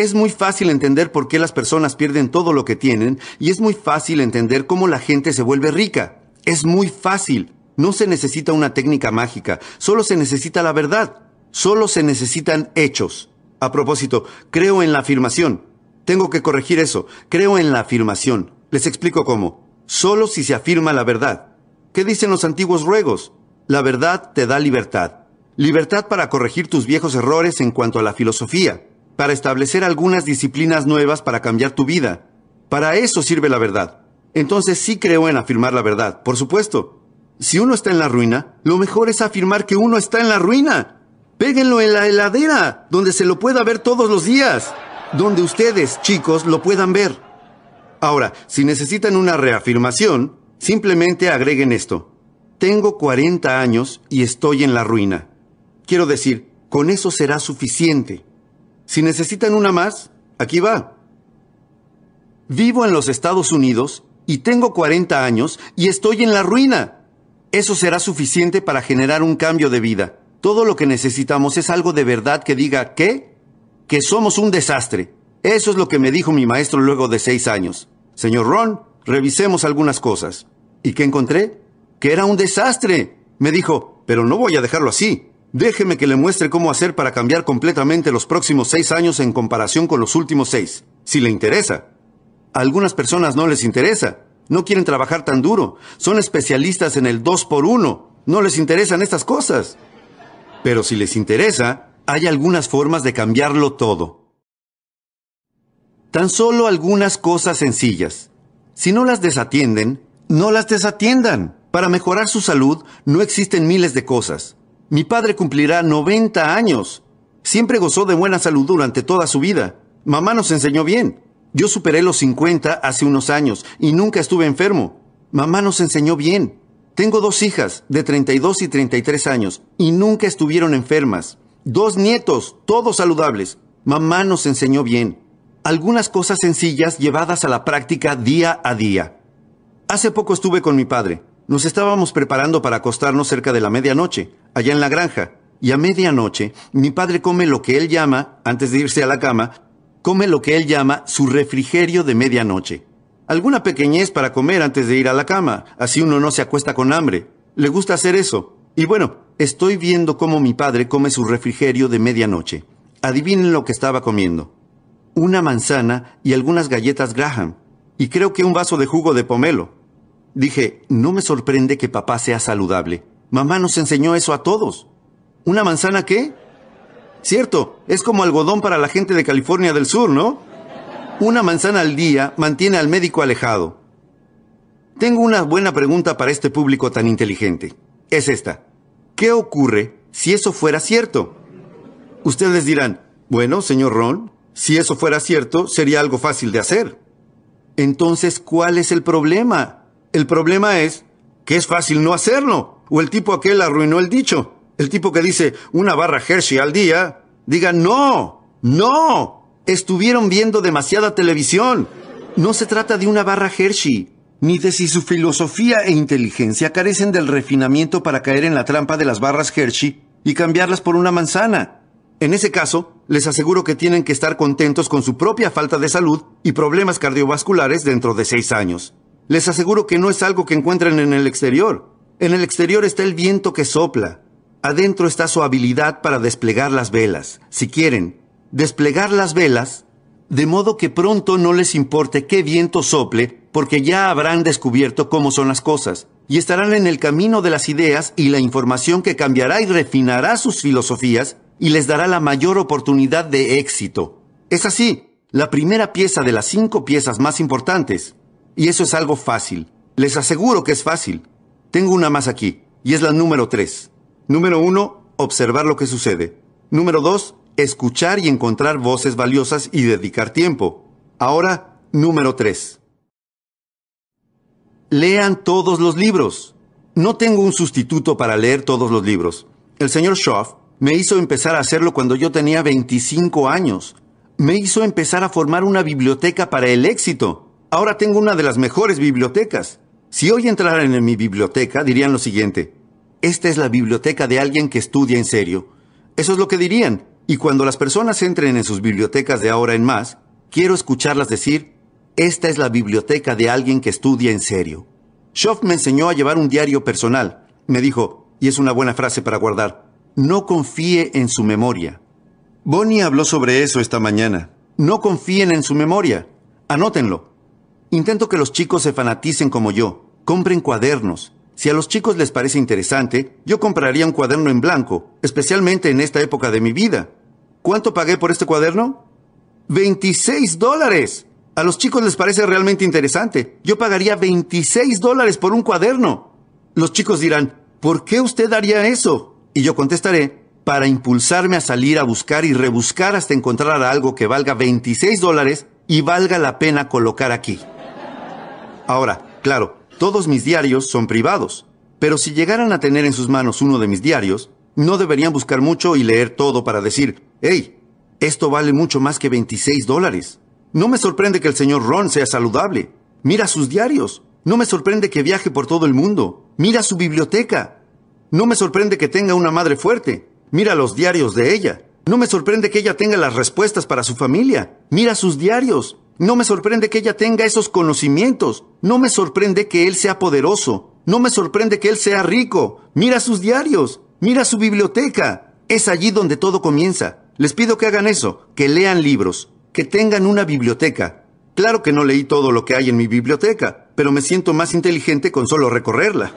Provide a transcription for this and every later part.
Es muy fácil entender por qué las personas pierden todo lo que tienen y es muy fácil entender cómo la gente se vuelve rica. Es muy fácil. No se necesita una técnica mágica, solo se necesita la verdad, solo se necesitan hechos. A propósito, creo en la afirmación. Tengo que corregir eso. Creo en la afirmación. Les explico cómo. Solo si se afirma la verdad. ¿Qué dicen los antiguos ruegos? La verdad te da libertad. Libertad para corregir tus viejos errores en cuanto a la filosofía, para establecer algunas disciplinas nuevas para cambiar tu vida. Para eso sirve la verdad. Entonces sí creo en afirmar la verdad, por supuesto. Si uno está en la ruina, lo mejor es afirmar que uno está en la ruina. Péguenlo en la heladera, donde se lo pueda ver todos los días, donde ustedes, chicos, lo puedan ver. Ahora, si necesitan una reafirmación, simplemente agreguen esto. Tengo 40 años y estoy en la ruina. Quiero decir, con eso será suficiente. Si necesitan una más, aquí va. Vivo en los Estados Unidos y tengo 40 años y estoy en la ruina. Eso será suficiente para generar un cambio de vida. Todo lo que necesitamos es algo de verdad que diga que, que somos un desastre. Eso es lo que me dijo mi maestro luego de seis años. Señor Ron, revisemos algunas cosas. ¿Y qué encontré? Que era un desastre. Me dijo, pero no voy a dejarlo así. Déjeme que le muestre cómo hacer para cambiar completamente los próximos seis años en comparación con los últimos seis, si le interesa. A algunas personas no les interesa, no quieren trabajar tan duro, son especialistas en el dos por uno. no les interesan estas cosas. Pero si les interesa, hay algunas formas de cambiarlo todo. Tan solo algunas cosas sencillas. Si no las desatienden, no las desatiendan. Para mejorar su salud no existen miles de cosas. Mi padre cumplirá 90 años. Siempre gozó de buena salud durante toda su vida. Mamá nos enseñó bien. Yo superé los 50 hace unos años y nunca estuve enfermo. Mamá nos enseñó bien. Tengo dos hijas de 32 y 33 años y nunca estuvieron enfermas. Dos nietos, todos saludables. Mamá nos enseñó bien. Algunas cosas sencillas llevadas a la práctica día a día. Hace poco estuve con mi padre. Nos estábamos preparando para acostarnos cerca de la medianoche allá en la granja, y a medianoche mi padre come lo que él llama, antes de irse a la cama, come lo que él llama su refrigerio de medianoche. Alguna pequeñez para comer antes de ir a la cama, así uno no se acuesta con hambre. Le gusta hacer eso. Y bueno, estoy viendo cómo mi padre come su refrigerio de medianoche. Adivinen lo que estaba comiendo. Una manzana y algunas galletas Graham, y creo que un vaso de jugo de pomelo. Dije, no me sorprende que papá sea saludable. Mamá nos enseñó eso a todos. ¿Una manzana qué? Cierto, es como algodón para la gente de California del Sur, ¿no? Una manzana al día mantiene al médico alejado. Tengo una buena pregunta para este público tan inteligente. Es esta. ¿Qué ocurre si eso fuera cierto? Ustedes dirán, bueno, señor Ron, si eso fuera cierto, sería algo fácil de hacer. Entonces, ¿cuál es el problema? El problema es que es fácil no hacerlo. O el tipo aquel arruinó el dicho. El tipo que dice una barra Hershey al día, diga no, no, estuvieron viendo demasiada televisión. No se trata de una barra Hershey, ni de si su filosofía e inteligencia carecen del refinamiento para caer en la trampa de las barras Hershey y cambiarlas por una manzana. En ese caso, les aseguro que tienen que estar contentos con su propia falta de salud y problemas cardiovasculares dentro de seis años. Les aseguro que no es algo que encuentren en el exterior. En el exterior está el viento que sopla. Adentro está su habilidad para desplegar las velas. Si quieren, desplegar las velas, de modo que pronto no les importe qué viento sople, porque ya habrán descubierto cómo son las cosas, y estarán en el camino de las ideas y la información que cambiará y refinará sus filosofías y les dará la mayor oportunidad de éxito. Es así, la primera pieza de las cinco piezas más importantes. Y eso es algo fácil. Les aseguro que es fácil. Tengo una más aquí, y es la número tres. Número uno, observar lo que sucede. Número dos, escuchar y encontrar voces valiosas y dedicar tiempo. Ahora, número tres. Lean todos los libros. No tengo un sustituto para leer todos los libros. El señor Schoff me hizo empezar a hacerlo cuando yo tenía 25 años. Me hizo empezar a formar una biblioteca para el éxito. Ahora tengo una de las mejores bibliotecas. Si hoy entraran en mi biblioteca, dirían lo siguiente. Esta es la biblioteca de alguien que estudia en serio. Eso es lo que dirían. Y cuando las personas entren en sus bibliotecas de ahora en más, quiero escucharlas decir, esta es la biblioteca de alguien que estudia en serio. Schoff me enseñó a llevar un diario personal. Me dijo, y es una buena frase para guardar, no confíe en su memoria. Bonnie habló sobre eso esta mañana. No confíen en su memoria. Anótenlo. Intento que los chicos se fanaticen como yo, compren cuadernos. Si a los chicos les parece interesante, yo compraría un cuaderno en blanco, especialmente en esta época de mi vida. ¿Cuánto pagué por este cuaderno? ¡26 dólares! A los chicos les parece realmente interesante. Yo pagaría 26 dólares por un cuaderno. Los chicos dirán, ¿por qué usted haría eso? Y yo contestaré, para impulsarme a salir a buscar y rebuscar hasta encontrar algo que valga 26 dólares y valga la pena colocar aquí. Ahora, claro, todos mis diarios son privados, pero si llegaran a tener en sus manos uno de mis diarios, no deberían buscar mucho y leer todo para decir, hey, esto vale mucho más que 26 dólares. No me sorprende que el señor Ron sea saludable. Mira sus diarios. No me sorprende que viaje por todo el mundo. Mira su biblioteca. No me sorprende que tenga una madre fuerte. Mira los diarios de ella. No me sorprende que ella tenga las respuestas para su familia. Mira sus diarios. No me sorprende que ella tenga esos conocimientos. No me sorprende que él sea poderoso. No me sorprende que él sea rico. Mira sus diarios. Mira su biblioteca. Es allí donde todo comienza. Les pido que hagan eso, que lean libros, que tengan una biblioteca. Claro que no leí todo lo que hay en mi biblioteca, pero me siento más inteligente con solo recorrerla.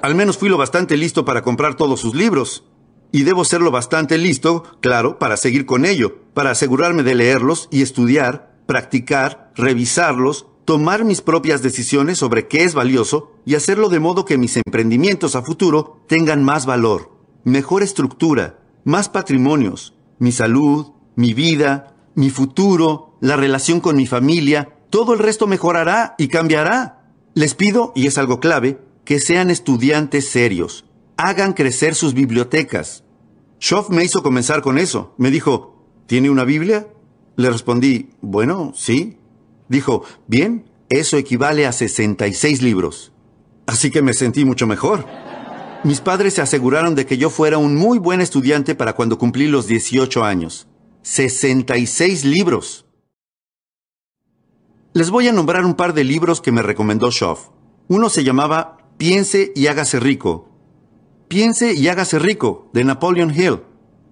Al menos fui lo bastante listo para comprar todos sus libros y debo serlo bastante listo, claro, para seguir con ello, para asegurarme de leerlos y estudiar, practicar, revisarlos, tomar mis propias decisiones sobre qué es valioso y hacerlo de modo que mis emprendimientos a futuro tengan más valor, mejor estructura, más patrimonios, mi salud, mi vida, mi futuro, la relación con mi familia, todo el resto mejorará y cambiará. Les pido, y es algo clave, que sean estudiantes serios, hagan crecer sus bibliotecas. Schoff me hizo comenzar con eso. Me dijo, ¿tiene una Biblia? Le respondí, bueno, sí. Dijo, bien, eso equivale a 66 libros. Así que me sentí mucho mejor. Mis padres se aseguraron de que yo fuera un muy buen estudiante para cuando cumplí los 18 años. 66 libros. Les voy a nombrar un par de libros que me recomendó Schoff. Uno se llamaba Piense y hágase rico Piense y hágase rico, de Napoleon Hill.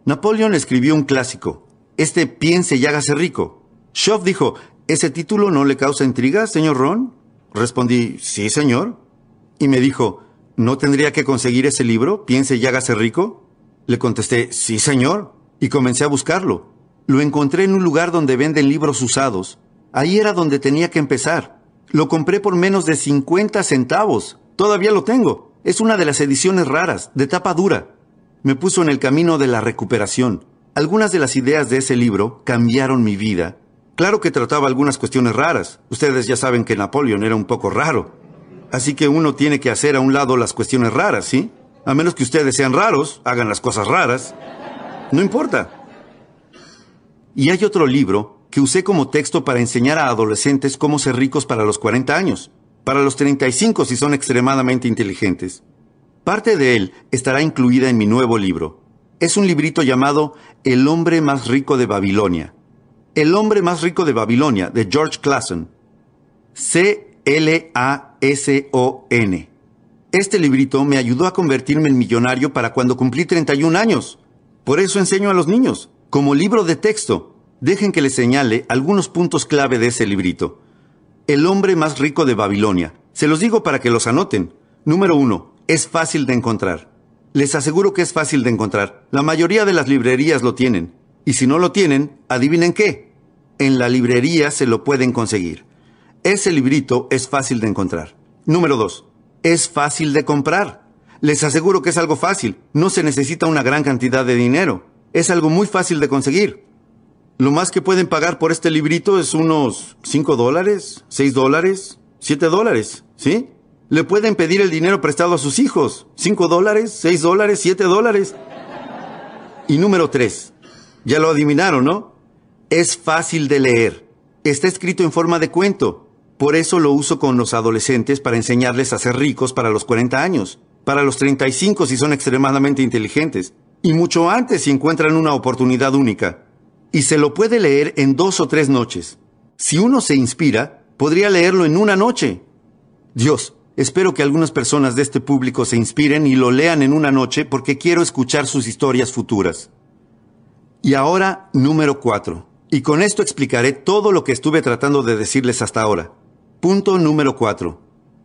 Napoleon escribió un clásico, este Piense y hágase rico. Shoff dijo, ¿ese título no le causa intriga, señor Ron? Respondí, sí, señor. Y me dijo, ¿no tendría que conseguir ese libro, Piense y hágase rico? Le contesté, sí, señor. Y comencé a buscarlo. Lo encontré en un lugar donde venden libros usados. Ahí era donde tenía que empezar. Lo compré por menos de 50 centavos. Todavía lo tengo. Es una de las ediciones raras, de tapa dura. Me puso en el camino de la recuperación. Algunas de las ideas de ese libro cambiaron mi vida. Claro que trataba algunas cuestiones raras. Ustedes ya saben que Napoleón era un poco raro. Así que uno tiene que hacer a un lado las cuestiones raras, ¿sí? A menos que ustedes sean raros, hagan las cosas raras. No importa. Y hay otro libro que usé como texto para enseñar a adolescentes cómo ser ricos para los 40 años para los 35 si son extremadamente inteligentes. Parte de él estará incluida en mi nuevo libro. Es un librito llamado El hombre más rico de Babilonia. El hombre más rico de Babilonia, de George Clason. C-L-A-S-O-N. Este librito me ayudó a convertirme en millonario para cuando cumplí 31 años. Por eso enseño a los niños, como libro de texto. Dejen que les señale algunos puntos clave de ese librito. El hombre más rico de Babilonia. Se los digo para que los anoten. Número uno, Es fácil de encontrar. Les aseguro que es fácil de encontrar. La mayoría de las librerías lo tienen. Y si no lo tienen, adivinen qué. En la librería se lo pueden conseguir. Ese librito es fácil de encontrar. Número 2. Es fácil de comprar. Les aseguro que es algo fácil. No se necesita una gran cantidad de dinero. Es algo muy fácil de conseguir. Lo más que pueden pagar por este librito es unos 5 dólares, 6 dólares, 7 dólares, ¿sí? Le pueden pedir el dinero prestado a sus hijos. 5 dólares, 6 dólares, 7 dólares. Y número 3. Ya lo adivinaron, ¿no? Es fácil de leer. Está escrito en forma de cuento. Por eso lo uso con los adolescentes para enseñarles a ser ricos para los 40 años, para los 35 si son extremadamente inteligentes, y mucho antes si encuentran una oportunidad única y se lo puede leer en dos o tres noches. Si uno se inspira, podría leerlo en una noche. Dios, espero que algunas personas de este público se inspiren y lo lean en una noche porque quiero escuchar sus historias futuras. Y ahora, número 4. Y con esto explicaré todo lo que estuve tratando de decirles hasta ahora. Punto número 4.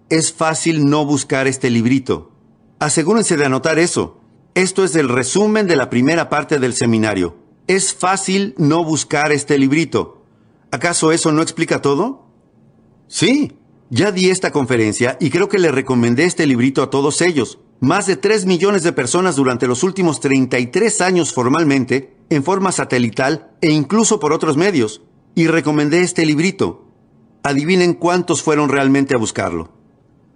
Es fácil no buscar este librito. Asegúrense de anotar eso. Esto es el resumen de la primera parte del seminario. Es fácil no buscar este librito. ¿Acaso eso no explica todo? Sí, ya di esta conferencia y creo que le recomendé este librito a todos ellos. Más de 3 millones de personas durante los últimos 33 años formalmente, en forma satelital e incluso por otros medios. Y recomendé este librito. Adivinen cuántos fueron realmente a buscarlo.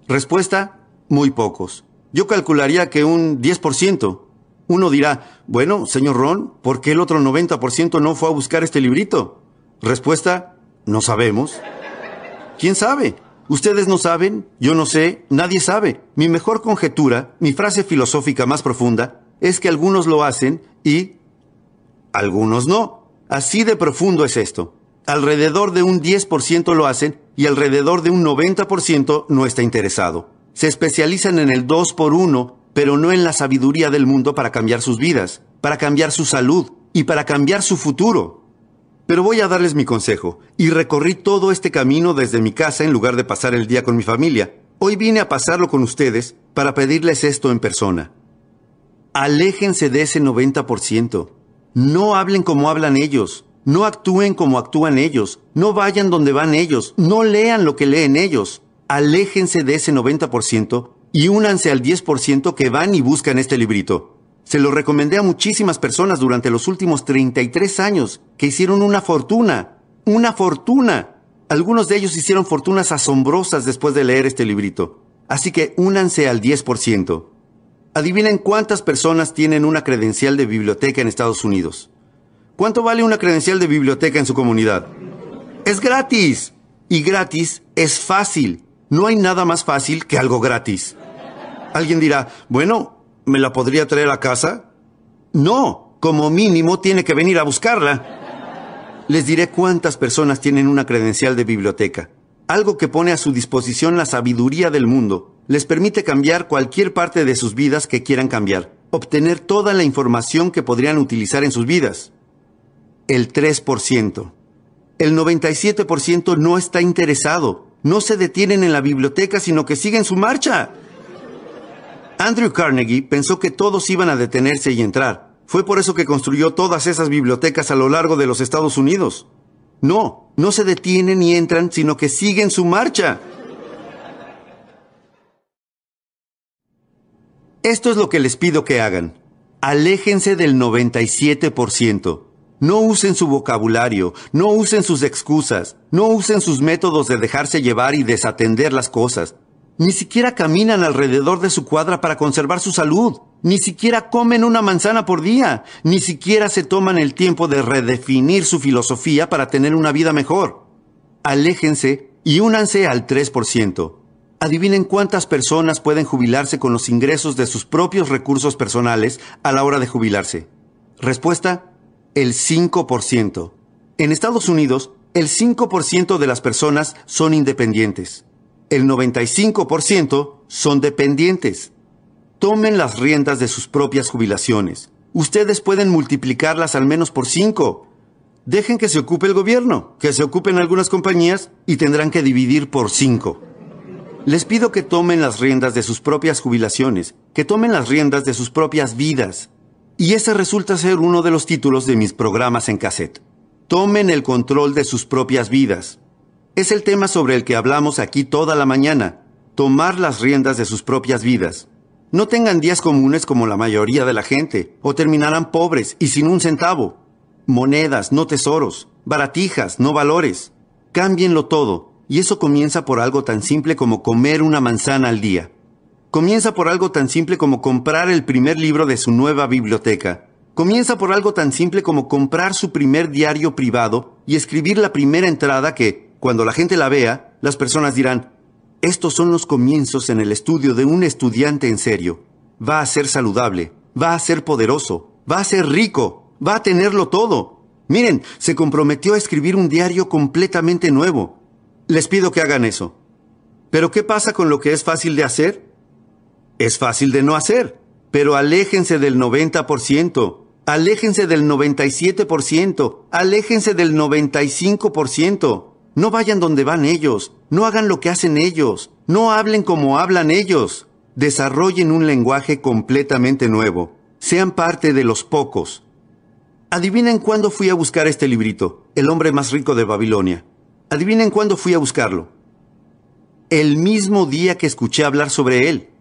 Respuesta, muy pocos. Yo calcularía que un 10%. Uno dirá, bueno, señor Ron, ¿por qué el otro 90% no fue a buscar este librito? Respuesta, no sabemos. ¿Quién sabe? Ustedes no saben, yo no sé, nadie sabe. Mi mejor conjetura, mi frase filosófica más profunda, es que algunos lo hacen y algunos no. Así de profundo es esto. Alrededor de un 10% lo hacen y alrededor de un 90% no está interesado. Se especializan en el 2 por 1 pero no en la sabiduría del mundo para cambiar sus vidas, para cambiar su salud y para cambiar su futuro. Pero voy a darles mi consejo, y recorrí todo este camino desde mi casa en lugar de pasar el día con mi familia. Hoy vine a pasarlo con ustedes para pedirles esto en persona. Aléjense de ese 90%. No hablen como hablan ellos. No actúen como actúan ellos. No vayan donde van ellos. No lean lo que leen ellos. Aléjense de ese 90% y únanse al 10% que van y buscan este librito. Se lo recomendé a muchísimas personas durante los últimos 33 años que hicieron una fortuna, una fortuna. Algunos de ellos hicieron fortunas asombrosas después de leer este librito. Así que únanse al 10%. Adivinen cuántas personas tienen una credencial de biblioteca en Estados Unidos. ¿Cuánto vale una credencial de biblioteca en su comunidad? Es gratis. Y gratis es fácil. No hay nada más fácil que algo gratis. Alguien dirá, bueno, ¿me la podría traer a casa? No, como mínimo tiene que venir a buscarla. Les diré cuántas personas tienen una credencial de biblioteca, algo que pone a su disposición la sabiduría del mundo. Les permite cambiar cualquier parte de sus vidas que quieran cambiar, obtener toda la información que podrían utilizar en sus vidas. El 3%. El 97% no está interesado, no se detienen en la biblioteca, sino que siguen su marcha. Andrew Carnegie pensó que todos iban a detenerse y entrar. Fue por eso que construyó todas esas bibliotecas a lo largo de los Estados Unidos. No, no se detienen y entran, sino que siguen su marcha. Esto es lo que les pido que hagan. Aléjense del 97%. No usen su vocabulario, no usen sus excusas, no usen sus métodos de dejarse llevar y desatender las cosas. Ni siquiera caminan alrededor de su cuadra para conservar su salud. Ni siquiera comen una manzana por día. Ni siquiera se toman el tiempo de redefinir su filosofía para tener una vida mejor. Aléjense y únanse al 3%. Adivinen cuántas personas pueden jubilarse con los ingresos de sus propios recursos personales a la hora de jubilarse. Respuesta, el 5%. En Estados Unidos, el 5% de las personas son independientes. El 95% son dependientes. Tomen las riendas de sus propias jubilaciones. Ustedes pueden multiplicarlas al menos por 5. Dejen que se ocupe el gobierno, que se ocupen algunas compañías y tendrán que dividir por 5. Les pido que tomen las riendas de sus propias jubilaciones, que tomen las riendas de sus propias vidas. Y ese resulta ser uno de los títulos de mis programas en cassette. Tomen el control de sus propias vidas. Es el tema sobre el que hablamos aquí toda la mañana, tomar las riendas de sus propias vidas. No tengan días comunes como la mayoría de la gente, o terminarán pobres y sin un centavo. Monedas, no tesoros, baratijas, no valores. Cámbienlo todo, y eso comienza por algo tan simple como comer una manzana al día. Comienza por algo tan simple como comprar el primer libro de su nueva biblioteca. Comienza por algo tan simple como comprar su primer diario privado y escribir la primera entrada que, cuando la gente la vea, las personas dirán, estos son los comienzos en el estudio de un estudiante en serio. Va a ser saludable, va a ser poderoso, va a ser rico, va a tenerlo todo. Miren, se comprometió a escribir un diario completamente nuevo. Les pido que hagan eso. Pero ¿qué pasa con lo que es fácil de hacer? Es fácil de no hacer, pero aléjense del 90%, aléjense del 97%, aléjense del 95%. No vayan donde van ellos, no hagan lo que hacen ellos, no hablen como hablan ellos. Desarrollen un lenguaje completamente nuevo. Sean parte de los pocos. Adivinen cuándo fui a buscar este librito, El hombre más rico de Babilonia. Adivinen cuándo fui a buscarlo. El mismo día que escuché hablar sobre él.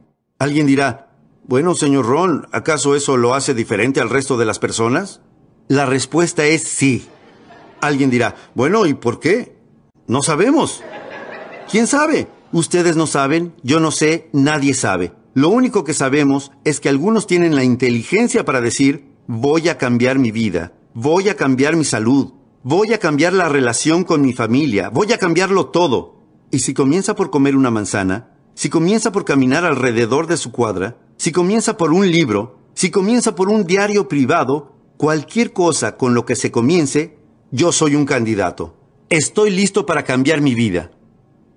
Alguien dirá, bueno, señor Ron, ¿acaso eso lo hace diferente al resto de las personas? La respuesta es sí. Alguien dirá, bueno, ¿y por qué? No sabemos. ¿Quién sabe? Ustedes no saben, yo no sé, nadie sabe. Lo único que sabemos es que algunos tienen la inteligencia para decir, voy a cambiar mi vida, voy a cambiar mi salud, voy a cambiar la relación con mi familia, voy a cambiarlo todo. Y si comienza por comer una manzana, si comienza por caminar alrededor de su cuadra, si comienza por un libro, si comienza por un diario privado, cualquier cosa con lo que se comience, yo soy un candidato. Estoy listo para cambiar mi vida.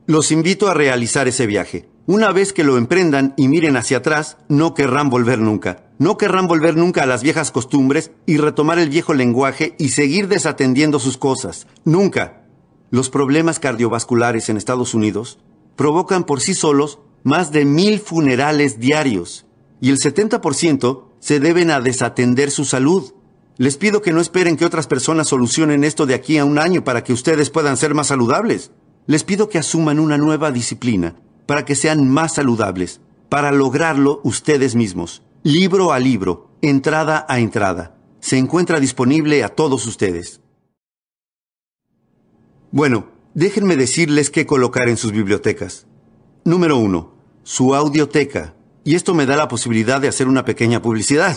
Los invito a realizar ese viaje. Una vez que lo emprendan y miren hacia atrás, no querrán volver nunca. No querrán volver nunca a las viejas costumbres y retomar el viejo lenguaje y seguir desatendiendo sus cosas. Nunca. Los problemas cardiovasculares en Estados Unidos provocan por sí solos más de mil funerales diarios y el 70% se deben a desatender su salud. Les pido que no esperen que otras personas solucionen esto de aquí a un año para que ustedes puedan ser más saludables. Les pido que asuman una nueva disciplina para que sean más saludables, para lograrlo ustedes mismos, libro a libro, entrada a entrada. Se encuentra disponible a todos ustedes. Bueno, déjenme decirles qué colocar en sus bibliotecas. Número 1. Su audioteca. Y esto me da la posibilidad de hacer una pequeña publicidad.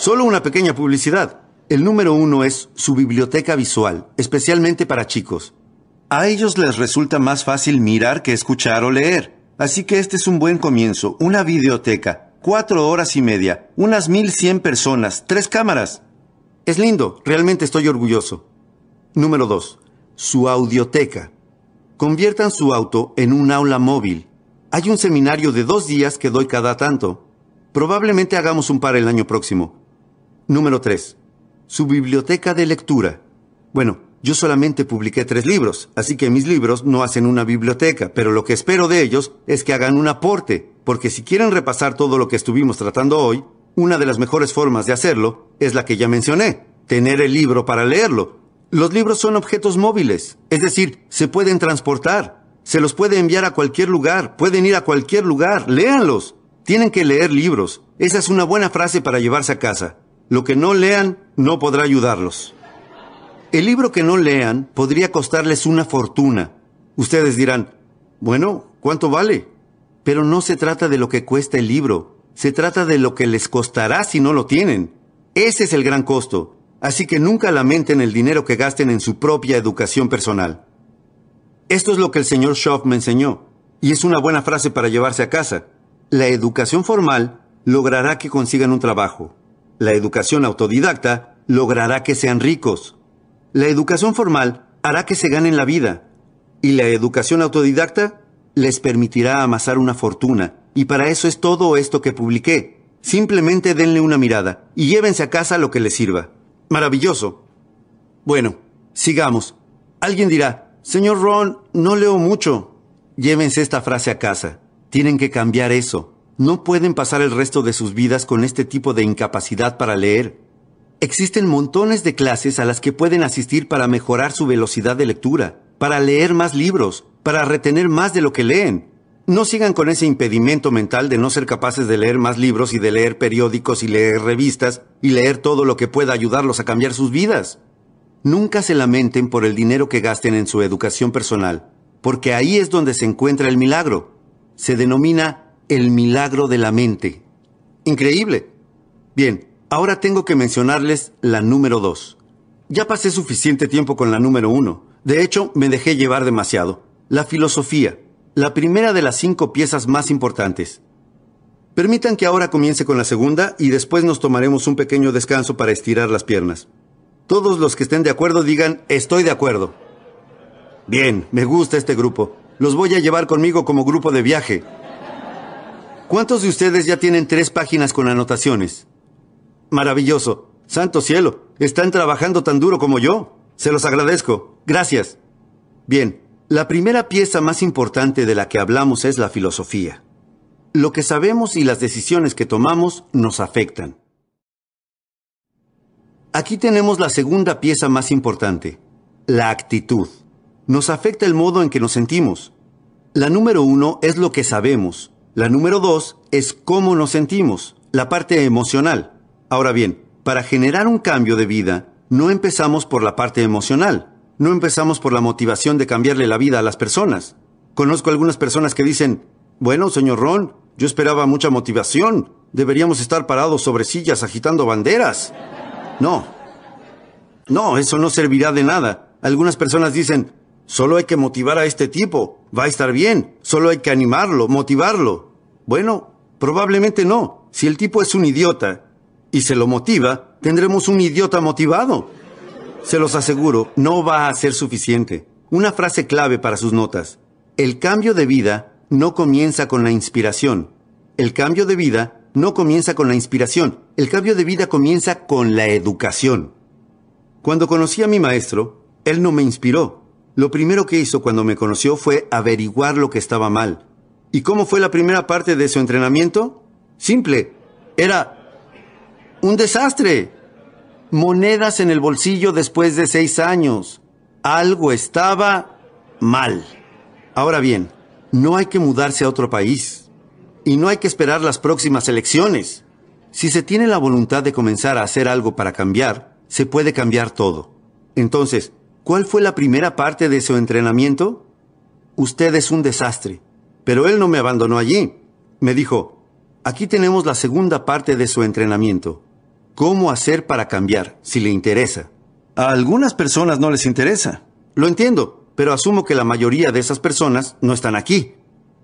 Solo una pequeña publicidad. El número uno es su biblioteca visual, especialmente para chicos. A ellos les resulta más fácil mirar que escuchar o leer. Así que este es un buen comienzo, una videoteca, cuatro horas y media, unas 1100 personas, tres cámaras. Es lindo, realmente estoy orgulloso. Número dos, Su audioteca. Conviertan su auto en un aula móvil. Hay un seminario de dos días que doy cada tanto. Probablemente hagamos un par el año próximo. Número 3. Su biblioteca de lectura. Bueno, yo solamente publiqué tres libros, así que mis libros no hacen una biblioteca, pero lo que espero de ellos es que hagan un aporte, porque si quieren repasar todo lo que estuvimos tratando hoy, una de las mejores formas de hacerlo es la que ya mencioné, tener el libro para leerlo. Los libros son objetos móviles, es decir, se pueden transportar, se los puede enviar a cualquier lugar, pueden ir a cualquier lugar, léanlos. Tienen que leer libros. Esa es una buena frase para llevarse a casa. Lo que no lean no podrá ayudarlos. El libro que no lean podría costarles una fortuna. Ustedes dirán, bueno, ¿cuánto vale? Pero no se trata de lo que cuesta el libro, se trata de lo que les costará si no lo tienen. Ese es el gran costo, así que nunca lamenten el dinero que gasten en su propia educación personal. Esto es lo que el señor Schoff me enseñó, y es una buena frase para llevarse a casa. La educación formal logrará que consigan un trabajo. La educación autodidacta logrará que sean ricos. La educación formal hará que se ganen la vida. Y la educación autodidacta les permitirá amasar una fortuna. Y para eso es todo esto que publiqué. Simplemente denle una mirada y llévense a casa lo que les sirva. Maravilloso. Bueno, sigamos. Alguien dirá, señor Ron, no leo mucho. Llévense esta frase a casa. Tienen que cambiar eso no pueden pasar el resto de sus vidas con este tipo de incapacidad para leer. Existen montones de clases a las que pueden asistir para mejorar su velocidad de lectura, para leer más libros, para retener más de lo que leen. No sigan con ese impedimento mental de no ser capaces de leer más libros y de leer periódicos y leer revistas y leer todo lo que pueda ayudarlos a cambiar sus vidas. Nunca se lamenten por el dinero que gasten en su educación personal, porque ahí es donde se encuentra el milagro. Se denomina el milagro de la mente. Increíble. Bien, ahora tengo que mencionarles la número 2. Ya pasé suficiente tiempo con la número 1. De hecho, me dejé llevar demasiado. La filosofía, la primera de las cinco piezas más importantes. Permitan que ahora comience con la segunda y después nos tomaremos un pequeño descanso para estirar las piernas. Todos los que estén de acuerdo digan, estoy de acuerdo. Bien, me gusta este grupo. Los voy a llevar conmigo como grupo de viaje. ¿Cuántos de ustedes ya tienen tres páginas con anotaciones? Maravilloso. Santo cielo, están trabajando tan duro como yo. Se los agradezco. Gracias. Bien, la primera pieza más importante de la que hablamos es la filosofía. Lo que sabemos y las decisiones que tomamos nos afectan. Aquí tenemos la segunda pieza más importante, la actitud. Nos afecta el modo en que nos sentimos. La número uno es lo que sabemos, la número dos es cómo nos sentimos, la parte emocional. Ahora bien, para generar un cambio de vida, no empezamos por la parte emocional, no empezamos por la motivación de cambiarle la vida a las personas. Conozco algunas personas que dicen, bueno, señor Ron, yo esperaba mucha motivación, deberíamos estar parados sobre sillas agitando banderas. No, no, eso no servirá de nada. Algunas personas dicen, Solo hay que motivar a este tipo. Va a estar bien. Solo hay que animarlo, motivarlo. Bueno, probablemente no. Si el tipo es un idiota y se lo motiva, tendremos un idiota motivado. Se los aseguro, no va a ser suficiente. Una frase clave para sus notas. El cambio de vida no comienza con la inspiración. El cambio de vida no comienza con la inspiración. El cambio de vida comienza con la educación. Cuando conocí a mi maestro, él no me inspiró, lo primero que hizo cuando me conoció fue averiguar lo que estaba mal. ¿Y cómo fue la primera parte de su entrenamiento? Simple. Era un desastre. Monedas en el bolsillo después de seis años. Algo estaba mal. Ahora bien, no hay que mudarse a otro país. Y no hay que esperar las próximas elecciones. Si se tiene la voluntad de comenzar a hacer algo para cambiar, se puede cambiar todo. Entonces, ¿Cuál fue la primera parte de su entrenamiento? Usted es un desastre. Pero él no me abandonó allí. Me dijo, aquí tenemos la segunda parte de su entrenamiento. ¿Cómo hacer para cambiar, si le interesa? A algunas personas no les interesa. Lo entiendo, pero asumo que la mayoría de esas personas no están aquí.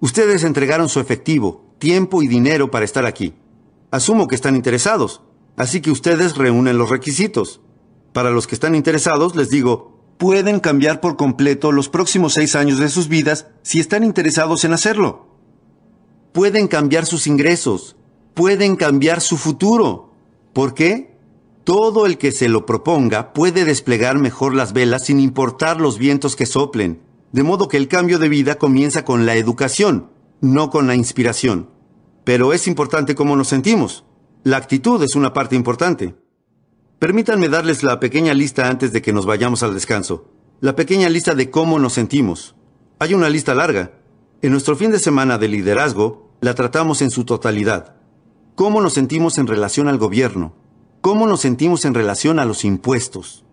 Ustedes entregaron su efectivo, tiempo y dinero para estar aquí. Asumo que están interesados, así que ustedes reúnen los requisitos. Para los que están interesados, les digo, pueden cambiar por completo los próximos seis años de sus vidas si están interesados en hacerlo. Pueden cambiar sus ingresos, pueden cambiar su futuro. ¿Por qué? Todo el que se lo proponga puede desplegar mejor las velas sin importar los vientos que soplen, de modo que el cambio de vida comienza con la educación, no con la inspiración. Pero es importante cómo nos sentimos. La actitud es una parte importante. Permítanme darles la pequeña lista antes de que nos vayamos al descanso. La pequeña lista de cómo nos sentimos. Hay una lista larga. En nuestro fin de semana de liderazgo, la tratamos en su totalidad. ¿Cómo nos sentimos en relación al gobierno? ¿Cómo nos sentimos en relación a los impuestos?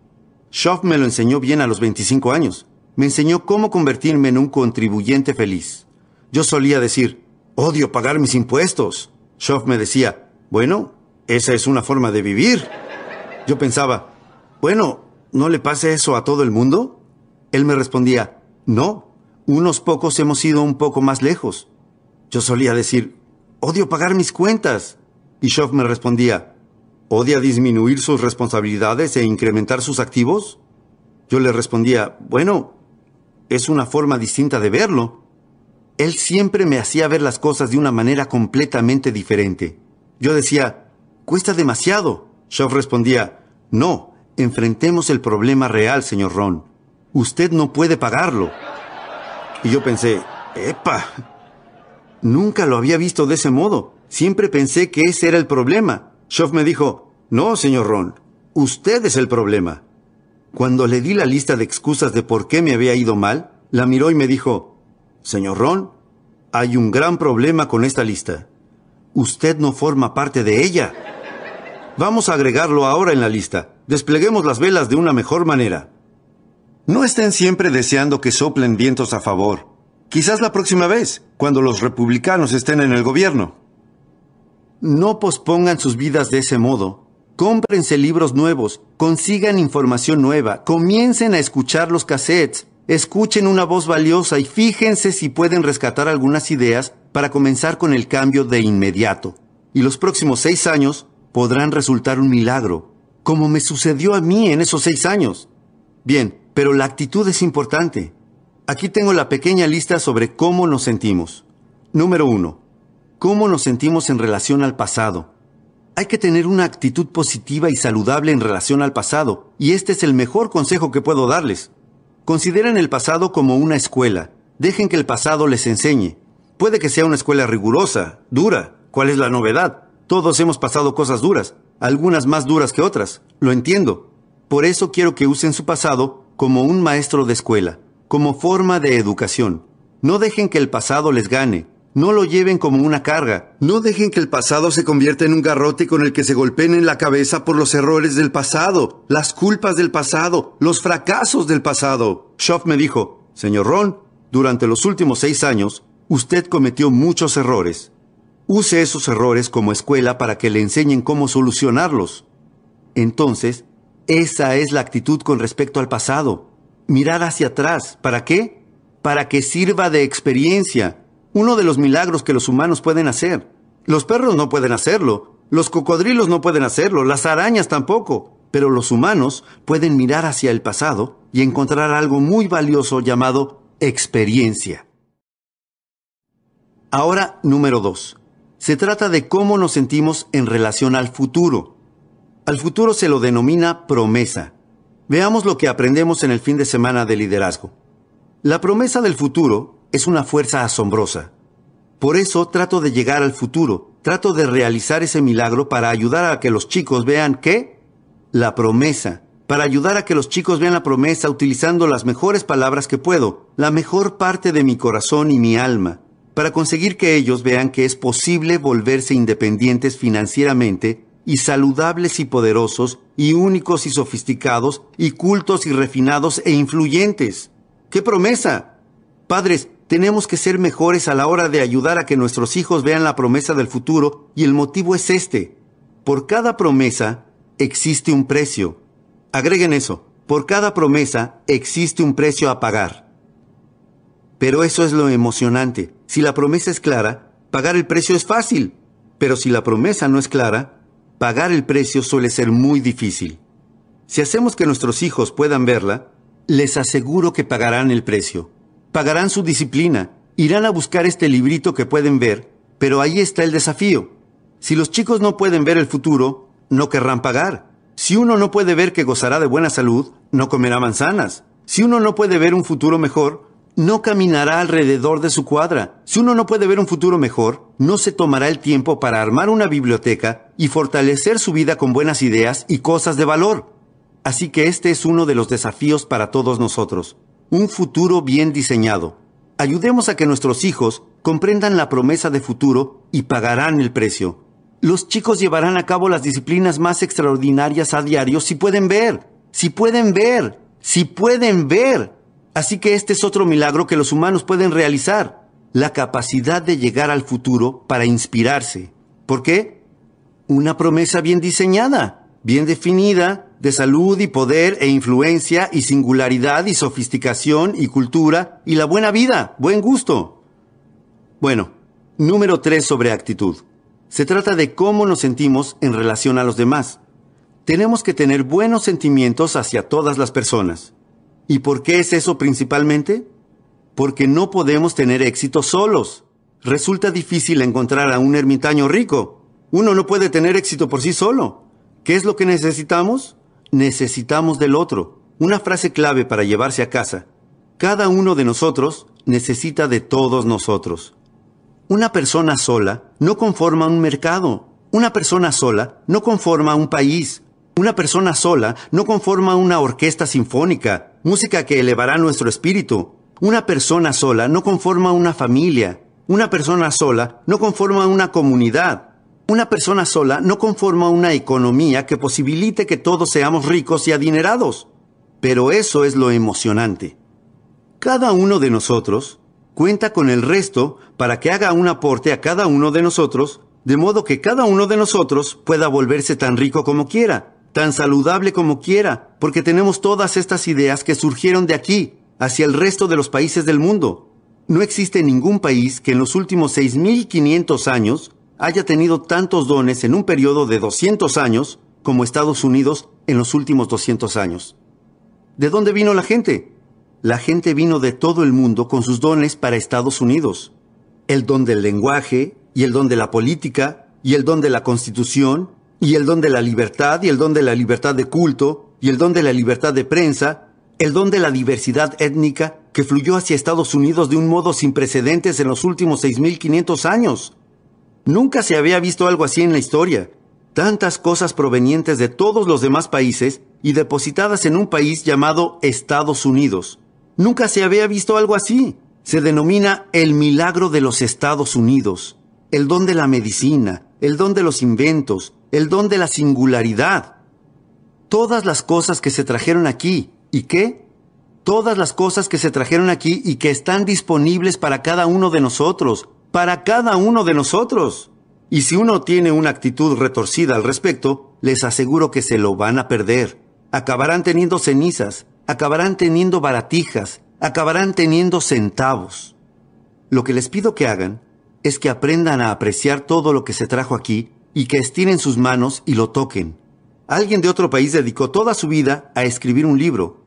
Schoff me lo enseñó bien a los 25 años. Me enseñó cómo convertirme en un contribuyente feliz. Yo solía decir, odio pagar mis impuestos. Schoff me decía, bueno, esa es una forma de vivir. Yo pensaba, bueno, ¿no le pasa eso a todo el mundo? Él me respondía, no, unos pocos hemos ido un poco más lejos. Yo solía decir, odio pagar mis cuentas. Y Shoff me respondía, ¿odia disminuir sus responsabilidades e incrementar sus activos? Yo le respondía, bueno, es una forma distinta de verlo. Él siempre me hacía ver las cosas de una manera completamente diferente. Yo decía, cuesta demasiado. Shof respondía, no, enfrentemos el problema real, señor Ron. Usted no puede pagarlo. Y yo pensé, epa, nunca lo había visto de ese modo. Siempre pensé que ese era el problema. Shof me dijo, no, señor Ron, usted es el problema. Cuando le di la lista de excusas de por qué me había ido mal, la miró y me dijo, Señor Ron, hay un gran problema con esta lista. Usted no forma parte de ella. Vamos a agregarlo ahora en la lista. Despleguemos las velas de una mejor manera. No estén siempre deseando que soplen vientos a favor. Quizás la próxima vez, cuando los republicanos estén en el gobierno. No pospongan sus vidas de ese modo. Cómprense libros nuevos, consigan información nueva, comiencen a escuchar los cassettes, escuchen una voz valiosa y fíjense si pueden rescatar algunas ideas para comenzar con el cambio de inmediato. Y los próximos seis años podrán resultar un milagro, como me sucedió a mí en esos seis años. Bien, pero la actitud es importante. Aquí tengo la pequeña lista sobre cómo nos sentimos. Número uno. ¿Cómo nos sentimos en relación al pasado? Hay que tener una actitud positiva y saludable en relación al pasado, y este es el mejor consejo que puedo darles. Consideren el pasado como una escuela. Dejen que el pasado les enseñe. Puede que sea una escuela rigurosa, dura. ¿Cuál es la novedad? Todos hemos pasado cosas duras, algunas más duras que otras, lo entiendo. Por eso quiero que usen su pasado como un maestro de escuela, como forma de educación. No dejen que el pasado les gane, no lo lleven como una carga, no dejen que el pasado se convierta en un garrote con el que se golpeen en la cabeza por los errores del pasado, las culpas del pasado, los fracasos del pasado. Shoff me dijo, Señor Ron, durante los últimos seis años, usted cometió muchos errores. Use esos errores como escuela para que le enseñen cómo solucionarlos. Entonces, esa es la actitud con respecto al pasado. Mirar hacia atrás. ¿Para qué? Para que sirva de experiencia. Uno de los milagros que los humanos pueden hacer. Los perros no pueden hacerlo. Los cocodrilos no pueden hacerlo. Las arañas tampoco. Pero los humanos pueden mirar hacia el pasado y encontrar algo muy valioso llamado experiencia. Ahora, número 2 se trata de cómo nos sentimos en relación al futuro. Al futuro se lo denomina promesa. Veamos lo que aprendemos en el fin de semana de liderazgo. La promesa del futuro es una fuerza asombrosa. Por eso trato de llegar al futuro, trato de realizar ese milagro para ayudar a que los chicos vean que la promesa, para ayudar a que los chicos vean la promesa utilizando las mejores palabras que puedo, la mejor parte de mi corazón y mi alma, para conseguir que ellos vean que es posible volverse independientes financieramente y saludables y poderosos y únicos y sofisticados y cultos y refinados e influyentes. ¡Qué promesa! Padres, tenemos que ser mejores a la hora de ayudar a que nuestros hijos vean la promesa del futuro y el motivo es este. Por cada promesa existe un precio. Agreguen eso, por cada promesa existe un precio a pagar. Pero eso es lo emocionante. Si la promesa es clara, pagar el precio es fácil, pero si la promesa no es clara, pagar el precio suele ser muy difícil. Si hacemos que nuestros hijos puedan verla, les aseguro que pagarán el precio. Pagarán su disciplina, irán a buscar este librito que pueden ver, pero ahí está el desafío. Si los chicos no pueden ver el futuro, no querrán pagar. Si uno no puede ver que gozará de buena salud, no comerá manzanas. Si uno no puede ver un futuro mejor, no caminará alrededor de su cuadra. Si uno no puede ver un futuro mejor, no se tomará el tiempo para armar una biblioteca y fortalecer su vida con buenas ideas y cosas de valor. Así que este es uno de los desafíos para todos nosotros. Un futuro bien diseñado. Ayudemos a que nuestros hijos comprendan la promesa de futuro y pagarán el precio. Los chicos llevarán a cabo las disciplinas más extraordinarias a diario si pueden ver, si pueden ver, si pueden ver. Así que este es otro milagro que los humanos pueden realizar, la capacidad de llegar al futuro para inspirarse. ¿Por qué? Una promesa bien diseñada, bien definida, de salud y poder e influencia y singularidad y sofisticación y cultura y la buena vida, buen gusto. Bueno, número tres sobre actitud. Se trata de cómo nos sentimos en relación a los demás. Tenemos que tener buenos sentimientos hacia todas las personas. ¿Y por qué es eso principalmente? Porque no podemos tener éxito solos. Resulta difícil encontrar a un ermitaño rico. Uno no puede tener éxito por sí solo. ¿Qué es lo que necesitamos? Necesitamos del otro. Una frase clave para llevarse a casa. Cada uno de nosotros necesita de todos nosotros. Una persona sola no conforma un mercado. Una persona sola no conforma un país. Una persona sola no conforma una orquesta sinfónica música que elevará nuestro espíritu. Una persona sola no conforma una familia, una persona sola no conforma una comunidad, una persona sola no conforma una economía que posibilite que todos seamos ricos y adinerados. Pero eso es lo emocionante. Cada uno de nosotros cuenta con el resto para que haga un aporte a cada uno de nosotros, de modo que cada uno de nosotros pueda volverse tan rico como quiera tan saludable como quiera, porque tenemos todas estas ideas que surgieron de aquí hacia el resto de los países del mundo. No existe ningún país que en los últimos 6.500 años haya tenido tantos dones en un periodo de 200 años como Estados Unidos en los últimos 200 años. ¿De dónde vino la gente? La gente vino de todo el mundo con sus dones para Estados Unidos. El don del lenguaje, y el don de la política, y el don de la constitución, y el don de la libertad, y el don de la libertad de culto, y el don de la libertad de prensa, el don de la diversidad étnica que fluyó hacia Estados Unidos de un modo sin precedentes en los últimos 6.500 años. Nunca se había visto algo así en la historia. Tantas cosas provenientes de todos los demás países y depositadas en un país llamado Estados Unidos. Nunca se había visto algo así. Se denomina el milagro de los Estados Unidos, el don de la medicina, el don de los inventos, el don de la singularidad. Todas las cosas que se trajeron aquí y qué? todas las cosas que se trajeron aquí y que están disponibles para cada uno de nosotros, para cada uno de nosotros. Y si uno tiene una actitud retorcida al respecto, les aseguro que se lo van a perder. Acabarán teniendo cenizas, acabarán teniendo baratijas, acabarán teniendo centavos. Lo que les pido que hagan es que aprendan a apreciar todo lo que se trajo aquí y que estiren sus manos y lo toquen. Alguien de otro país dedicó toda su vida a escribir un libro.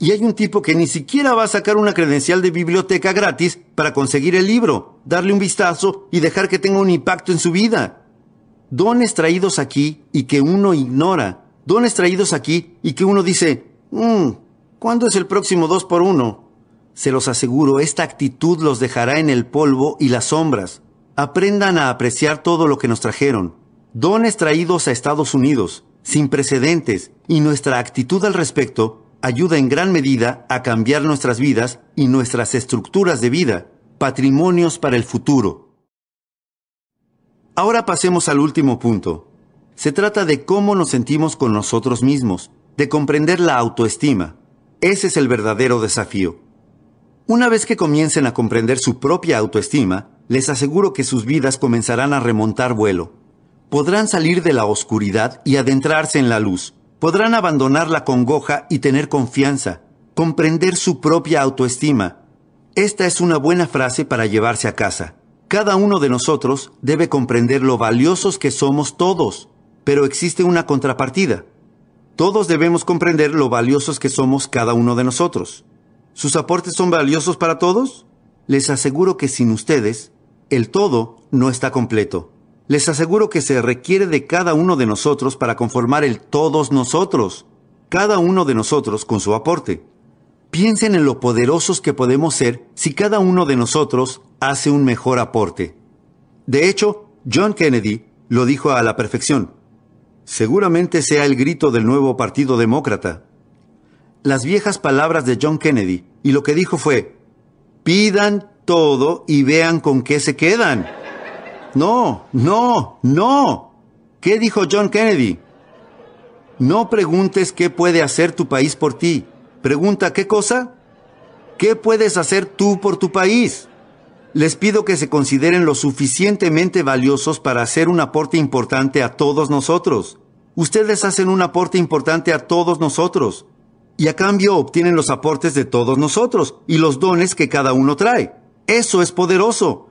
Y hay un tipo que ni siquiera va a sacar una credencial de biblioteca gratis para conseguir el libro, darle un vistazo y dejar que tenga un impacto en su vida. Dones traídos aquí y que uno ignora. Dones traídos aquí y que uno dice, mm, ¿cuándo es el próximo 2 por 1 Se los aseguro, esta actitud los dejará en el polvo y las sombras. Aprendan a apreciar todo lo que nos trajeron dones traídos a Estados Unidos, sin precedentes, y nuestra actitud al respecto ayuda en gran medida a cambiar nuestras vidas y nuestras estructuras de vida, patrimonios para el futuro. Ahora pasemos al último punto. Se trata de cómo nos sentimos con nosotros mismos, de comprender la autoestima. Ese es el verdadero desafío. Una vez que comiencen a comprender su propia autoestima, les aseguro que sus vidas comenzarán a remontar vuelo podrán salir de la oscuridad y adentrarse en la luz, podrán abandonar la congoja y tener confianza, comprender su propia autoestima. Esta es una buena frase para llevarse a casa. Cada uno de nosotros debe comprender lo valiosos que somos todos, pero existe una contrapartida. Todos debemos comprender lo valiosos que somos cada uno de nosotros. ¿Sus aportes son valiosos para todos? Les aseguro que sin ustedes, el todo no está completo. Les aseguro que se requiere de cada uno de nosotros para conformar el todos nosotros, cada uno de nosotros con su aporte. Piensen en lo poderosos que podemos ser si cada uno de nosotros hace un mejor aporte. De hecho, John Kennedy lo dijo a la perfección. Seguramente sea el grito del nuevo Partido Demócrata. Las viejas palabras de John Kennedy y lo que dijo fue, pidan todo y vean con qué se quedan. No, no, no. ¿Qué dijo John Kennedy? No preguntes qué puede hacer tu país por ti. Pregunta qué cosa. ¿Qué puedes hacer tú por tu país? Les pido que se consideren lo suficientemente valiosos para hacer un aporte importante a todos nosotros. Ustedes hacen un aporte importante a todos nosotros. Y a cambio obtienen los aportes de todos nosotros y los dones que cada uno trae. Eso es poderoso.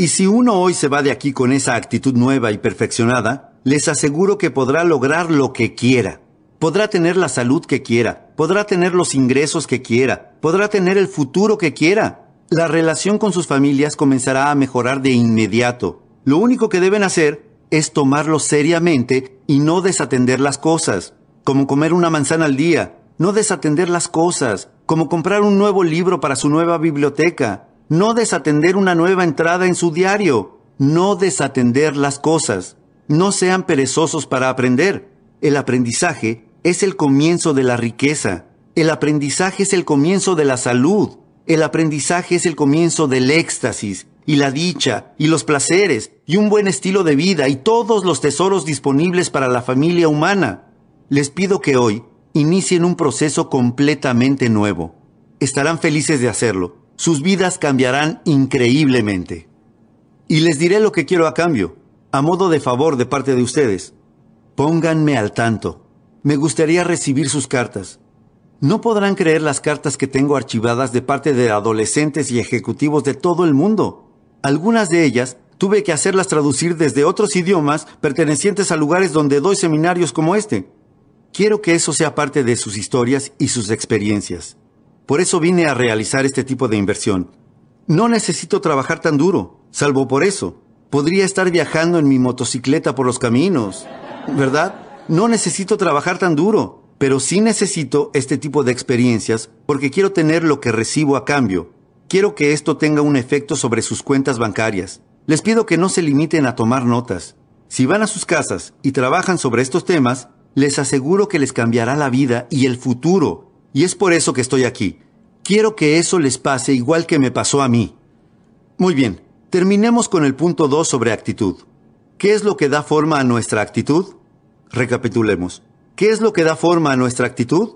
Y si uno hoy se va de aquí con esa actitud nueva y perfeccionada, les aseguro que podrá lograr lo que quiera. Podrá tener la salud que quiera, podrá tener los ingresos que quiera, podrá tener el futuro que quiera. La relación con sus familias comenzará a mejorar de inmediato. Lo único que deben hacer es tomarlo seriamente y no desatender las cosas, como comer una manzana al día, no desatender las cosas, como comprar un nuevo libro para su nueva biblioteca, no desatender una nueva entrada en su diario, no desatender las cosas. No sean perezosos para aprender. El aprendizaje es el comienzo de la riqueza. El aprendizaje es el comienzo de la salud. El aprendizaje es el comienzo del éxtasis y la dicha y los placeres y un buen estilo de vida y todos los tesoros disponibles para la familia humana. Les pido que hoy inicien un proceso completamente nuevo. Estarán felices de hacerlo sus vidas cambiarán increíblemente. Y les diré lo que quiero a cambio, a modo de favor de parte de ustedes. Pónganme al tanto. Me gustaría recibir sus cartas. No podrán creer las cartas que tengo archivadas de parte de adolescentes y ejecutivos de todo el mundo. Algunas de ellas tuve que hacerlas traducir desde otros idiomas pertenecientes a lugares donde doy seminarios como este. Quiero que eso sea parte de sus historias y sus experiencias. Por eso vine a realizar este tipo de inversión. No necesito trabajar tan duro, salvo por eso. Podría estar viajando en mi motocicleta por los caminos, ¿verdad? No necesito trabajar tan duro, pero sí necesito este tipo de experiencias porque quiero tener lo que recibo a cambio. Quiero que esto tenga un efecto sobre sus cuentas bancarias. Les pido que no se limiten a tomar notas. Si van a sus casas y trabajan sobre estos temas, les aseguro que les cambiará la vida y el futuro y es por eso que estoy aquí. Quiero que eso les pase igual que me pasó a mí. Muy bien, terminemos con el punto 2 sobre actitud. ¿Qué es lo que da forma a nuestra actitud? Recapitulemos. ¿Qué es lo que da forma a nuestra actitud?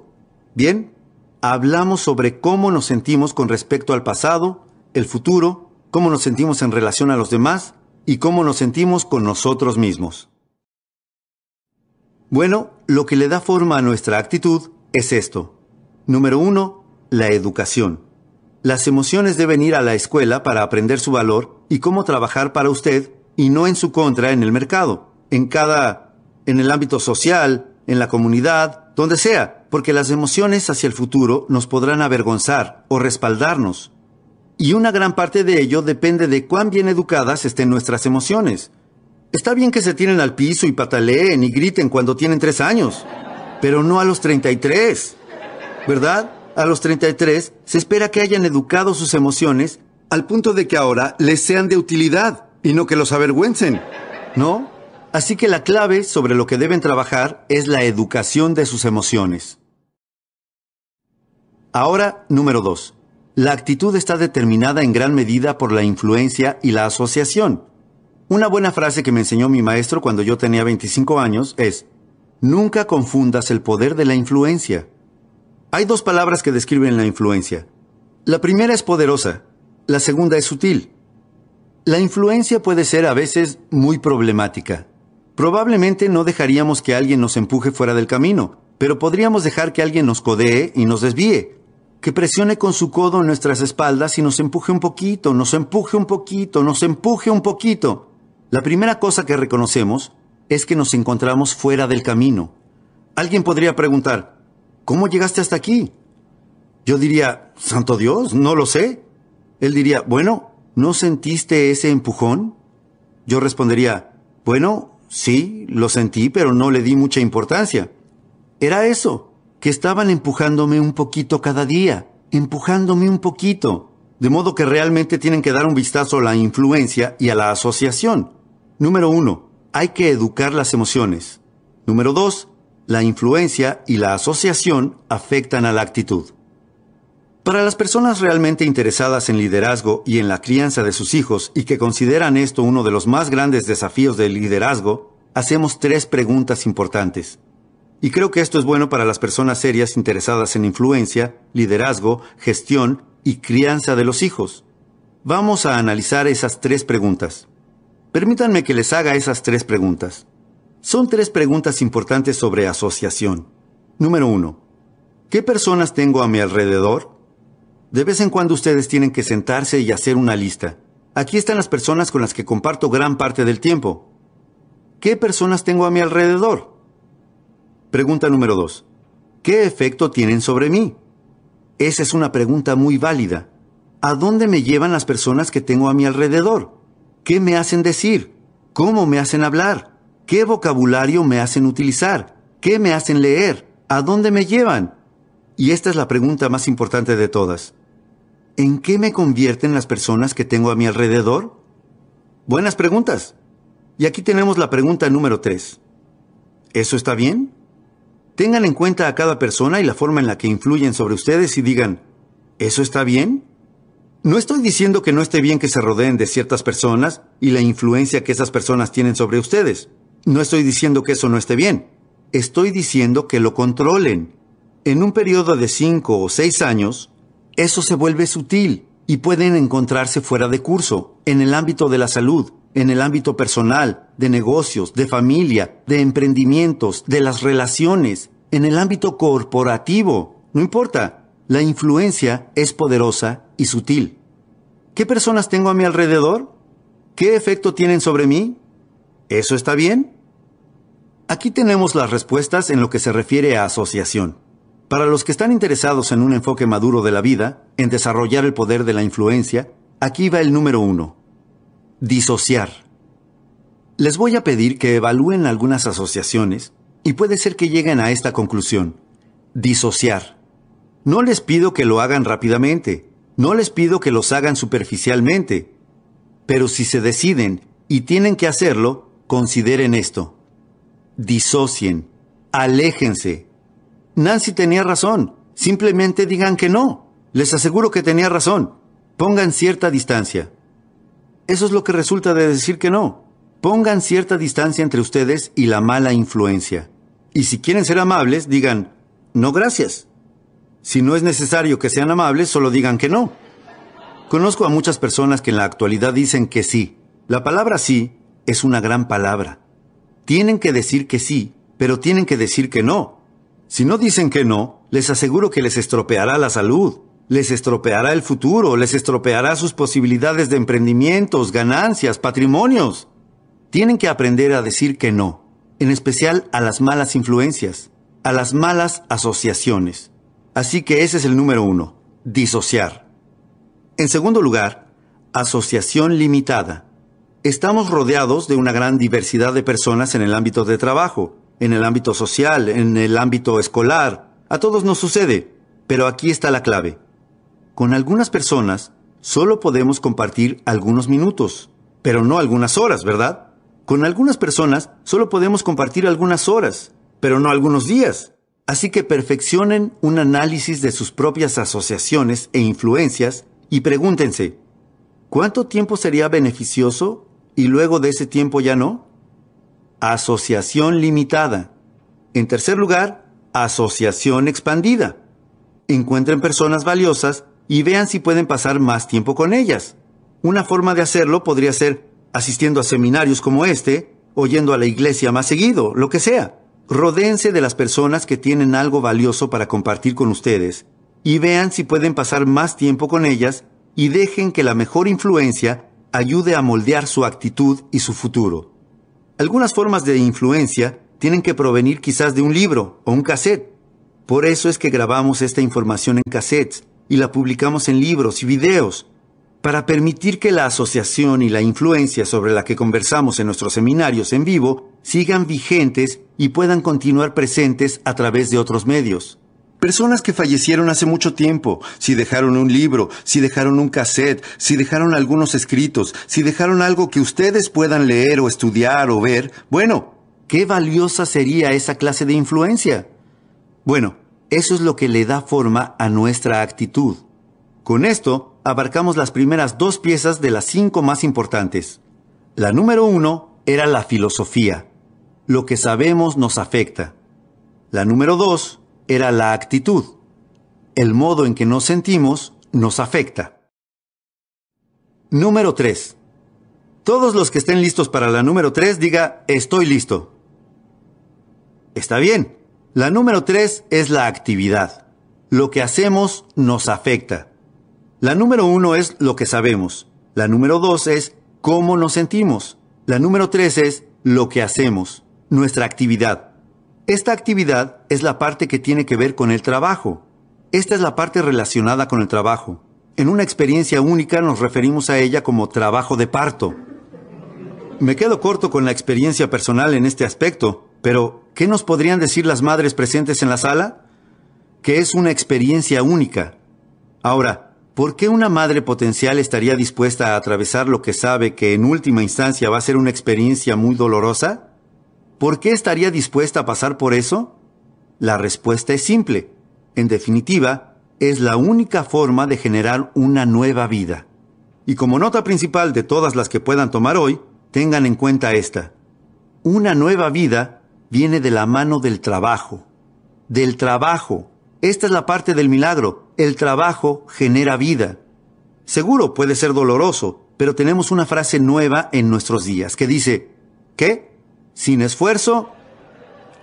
Bien, hablamos sobre cómo nos sentimos con respecto al pasado, el futuro, cómo nos sentimos en relación a los demás y cómo nos sentimos con nosotros mismos. Bueno, lo que le da forma a nuestra actitud es esto. Número 1. La educación. Las emociones deben ir a la escuela para aprender su valor y cómo trabajar para usted y no en su contra en el mercado, en cada, en el ámbito social, en la comunidad, donde sea, porque las emociones hacia el futuro nos podrán avergonzar o respaldarnos. Y una gran parte de ello depende de cuán bien educadas estén nuestras emociones. Está bien que se tiren al piso y pataleen y griten cuando tienen tres años, pero no a los 33. ¿verdad? A los 33 se espera que hayan educado sus emociones al punto de que ahora les sean de utilidad y no que los avergüencen, ¿no? Así que la clave sobre lo que deben trabajar es la educación de sus emociones. Ahora, número 2. La actitud está determinada en gran medida por la influencia y la asociación. Una buena frase que me enseñó mi maestro cuando yo tenía 25 años es, nunca confundas el poder de la influencia hay dos palabras que describen la influencia. La primera es poderosa, la segunda es sutil. La influencia puede ser a veces muy problemática. Probablemente no dejaríamos que alguien nos empuje fuera del camino, pero podríamos dejar que alguien nos codee y nos desvíe, que presione con su codo en nuestras espaldas y nos empuje un poquito, nos empuje un poquito, nos empuje un poquito. La primera cosa que reconocemos es que nos encontramos fuera del camino. Alguien podría preguntar, ¿Cómo llegaste hasta aquí? Yo diría, Santo Dios, no lo sé. Él diría, bueno, ¿no sentiste ese empujón? Yo respondería, bueno, sí, lo sentí, pero no le di mucha importancia. Era eso, que estaban empujándome un poquito cada día, empujándome un poquito. De modo que realmente tienen que dar un vistazo a la influencia y a la asociación. Número uno, hay que educar las emociones. Número dos, la influencia y la asociación afectan a la actitud. Para las personas realmente interesadas en liderazgo y en la crianza de sus hijos y que consideran esto uno de los más grandes desafíos del liderazgo, hacemos tres preguntas importantes. Y creo que esto es bueno para las personas serias interesadas en influencia, liderazgo, gestión y crianza de los hijos. Vamos a analizar esas tres preguntas. Permítanme que les haga esas tres preguntas. Son tres preguntas importantes sobre asociación. Número uno, ¿qué personas tengo a mi alrededor? De vez en cuando ustedes tienen que sentarse y hacer una lista. Aquí están las personas con las que comparto gran parte del tiempo. ¿Qué personas tengo a mi alrededor? Pregunta número dos, ¿Qué efecto tienen sobre mí? Esa es una pregunta muy válida. ¿A dónde me llevan las personas que tengo a mi alrededor? ¿Qué me hacen decir? ¿Cómo me hacen hablar? ¿Qué vocabulario me hacen utilizar? ¿Qué me hacen leer? ¿A dónde me llevan? Y esta es la pregunta más importante de todas. ¿En qué me convierten las personas que tengo a mi alrededor? Buenas preguntas. Y aquí tenemos la pregunta número 3. ¿Eso está bien? Tengan en cuenta a cada persona y la forma en la que influyen sobre ustedes y digan, ¿eso está bien? No estoy diciendo que no esté bien que se rodeen de ciertas personas y la influencia que esas personas tienen sobre ustedes. No estoy diciendo que eso no esté bien, estoy diciendo que lo controlen. En un periodo de cinco o seis años, eso se vuelve sutil y pueden encontrarse fuera de curso, en el ámbito de la salud, en el ámbito personal, de negocios, de familia, de emprendimientos, de las relaciones, en el ámbito corporativo. No importa, la influencia es poderosa y sutil. ¿Qué personas tengo a mi alrededor? ¿Qué efecto tienen sobre mí? ¿Eso está bien? Aquí tenemos las respuestas en lo que se refiere a asociación. Para los que están interesados en un enfoque maduro de la vida, en desarrollar el poder de la influencia, aquí va el número uno. Disociar. Les voy a pedir que evalúen algunas asociaciones y puede ser que lleguen a esta conclusión. Disociar. No les pido que lo hagan rápidamente, no les pido que los hagan superficialmente, pero si se deciden y tienen que hacerlo, consideren esto disocien, aléjense. Nancy tenía razón, simplemente digan que no. Les aseguro que tenía razón. Pongan cierta distancia. Eso es lo que resulta de decir que no. Pongan cierta distancia entre ustedes y la mala influencia. Y si quieren ser amables, digan, no gracias. Si no es necesario que sean amables, solo digan que no. Conozco a muchas personas que en la actualidad dicen que sí. La palabra sí es una gran palabra. Tienen que decir que sí, pero tienen que decir que no. Si no dicen que no, les aseguro que les estropeará la salud, les estropeará el futuro, les estropeará sus posibilidades de emprendimientos, ganancias, patrimonios. Tienen que aprender a decir que no, en especial a las malas influencias, a las malas asociaciones. Así que ese es el número uno, disociar. En segundo lugar, asociación limitada. Estamos rodeados de una gran diversidad de personas en el ámbito de trabajo, en el ámbito social, en el ámbito escolar. A todos nos sucede, pero aquí está la clave. Con algunas personas solo podemos compartir algunos minutos, pero no algunas horas, ¿verdad? Con algunas personas solo podemos compartir algunas horas, pero no algunos días. Así que perfeccionen un análisis de sus propias asociaciones e influencias y pregúntense, ¿cuánto tiempo sería beneficioso y luego de ese tiempo ya no? Asociación limitada. En tercer lugar, asociación expandida. Encuentren personas valiosas y vean si pueden pasar más tiempo con ellas. Una forma de hacerlo podría ser asistiendo a seminarios como este, oyendo a la iglesia más seguido, lo que sea. Rodéense de las personas que tienen algo valioso para compartir con ustedes y vean si pueden pasar más tiempo con ellas y dejen que la mejor influencia ayude a moldear su actitud y su futuro. Algunas formas de influencia tienen que provenir quizás de un libro o un cassette. Por eso es que grabamos esta información en cassettes y la publicamos en libros y videos, para permitir que la asociación y la influencia sobre la que conversamos en nuestros seminarios en vivo sigan vigentes y puedan continuar presentes a través de otros medios. Personas que fallecieron hace mucho tiempo, si dejaron un libro, si dejaron un cassette, si dejaron algunos escritos, si dejaron algo que ustedes puedan leer o estudiar o ver, bueno, qué valiosa sería esa clase de influencia. Bueno, eso es lo que le da forma a nuestra actitud. Con esto, abarcamos las primeras dos piezas de las cinco más importantes. La número uno era la filosofía. Lo que sabemos nos afecta. La número dos era la actitud. El modo en que nos sentimos nos afecta. Número 3. Todos los que estén listos para la número 3 diga estoy listo. Está bien. La número 3 es la actividad. Lo que hacemos nos afecta. La número 1 es lo que sabemos. La número 2 es cómo nos sentimos. La número 3 es lo que hacemos, nuestra actividad. Esta actividad es la parte que tiene que ver con el trabajo. Esta es la parte relacionada con el trabajo. En una experiencia única nos referimos a ella como trabajo de parto. Me quedo corto con la experiencia personal en este aspecto, pero ¿qué nos podrían decir las madres presentes en la sala? Que es una experiencia única. Ahora, ¿por qué una madre potencial estaría dispuesta a atravesar lo que sabe que en última instancia va a ser una experiencia muy dolorosa? ¿Por qué estaría dispuesta a pasar por eso? La respuesta es simple. En definitiva, es la única forma de generar una nueva vida. Y como nota principal de todas las que puedan tomar hoy, tengan en cuenta esta. Una nueva vida viene de la mano del trabajo. Del trabajo. Esta es la parte del milagro. El trabajo genera vida. Seguro puede ser doloroso, pero tenemos una frase nueva en nuestros días que dice, ¿qué? Sin esfuerzo,